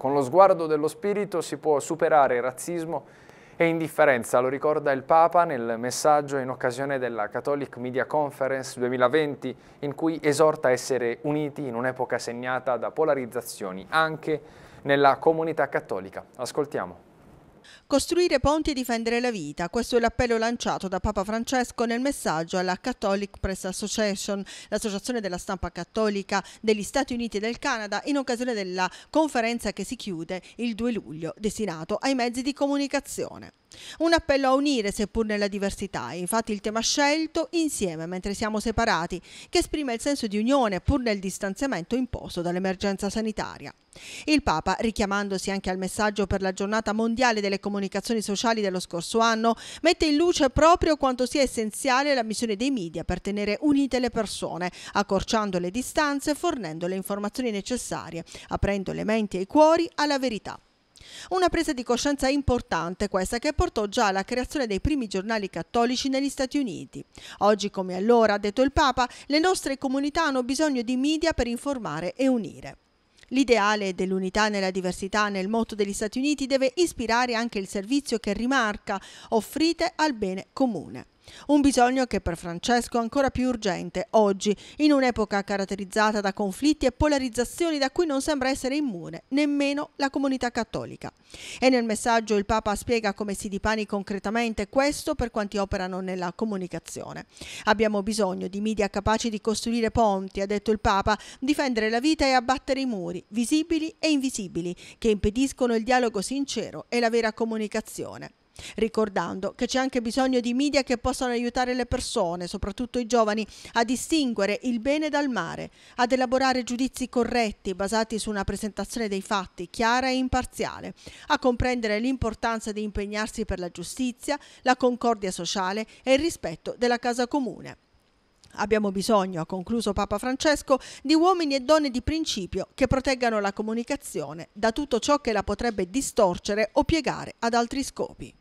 Con lo sguardo dello spirito si può superare razzismo e indifferenza, lo ricorda il Papa nel messaggio in occasione della Catholic Media Conference 2020, in cui esorta a essere uniti in un'epoca segnata da polarizzazioni anche nella comunità cattolica. Ascoltiamo. Costruire ponti e difendere la vita, questo è l'appello lanciato da Papa Francesco nel messaggio alla Catholic Press Association, l'associazione della stampa cattolica degli Stati Uniti e del Canada, in occasione della conferenza che si chiude il 2 luglio, destinato ai mezzi di comunicazione. Un appello a unire seppur nella diversità, infatti il tema scelto insieme mentre siamo separati, che esprime il senso di unione pur nel distanziamento imposto dall'emergenza sanitaria. Il Papa, richiamandosi anche al messaggio per la giornata mondiale delle comunicazioni sociali dello scorso anno, mette in luce proprio quanto sia essenziale la missione dei media per tenere unite le persone, accorciando le distanze, e fornendo le informazioni necessarie, aprendo le menti e i cuori alla verità. Una presa di coscienza importante questa che portò già alla creazione dei primi giornali cattolici negli Stati Uniti. Oggi come allora, ha detto il Papa, le nostre comunità hanno bisogno di media per informare e unire. L'ideale dell'unità nella diversità nel motto degli Stati Uniti deve ispirare anche il servizio che rimarca offrite al bene comune. Un bisogno che per Francesco è ancora più urgente oggi, in un'epoca caratterizzata da conflitti e polarizzazioni da cui non sembra essere immune nemmeno la comunità cattolica. E nel messaggio il Papa spiega come si dipani concretamente questo per quanti operano nella comunicazione. Abbiamo bisogno di media capaci di costruire ponti, ha detto il Papa, difendere la vita e abbattere i muri, visibili e invisibili, che impediscono il dialogo sincero e la vera comunicazione ricordando che c'è anche bisogno di media che possano aiutare le persone, soprattutto i giovani, a distinguere il bene dal male, ad elaborare giudizi corretti basati su una presentazione dei fatti chiara e imparziale, a comprendere l'importanza di impegnarsi per la giustizia, la concordia sociale e il rispetto della casa comune. Abbiamo bisogno, ha concluso Papa Francesco, di uomini e donne di principio che proteggano la comunicazione da tutto ciò che la potrebbe distorcere o piegare ad altri scopi.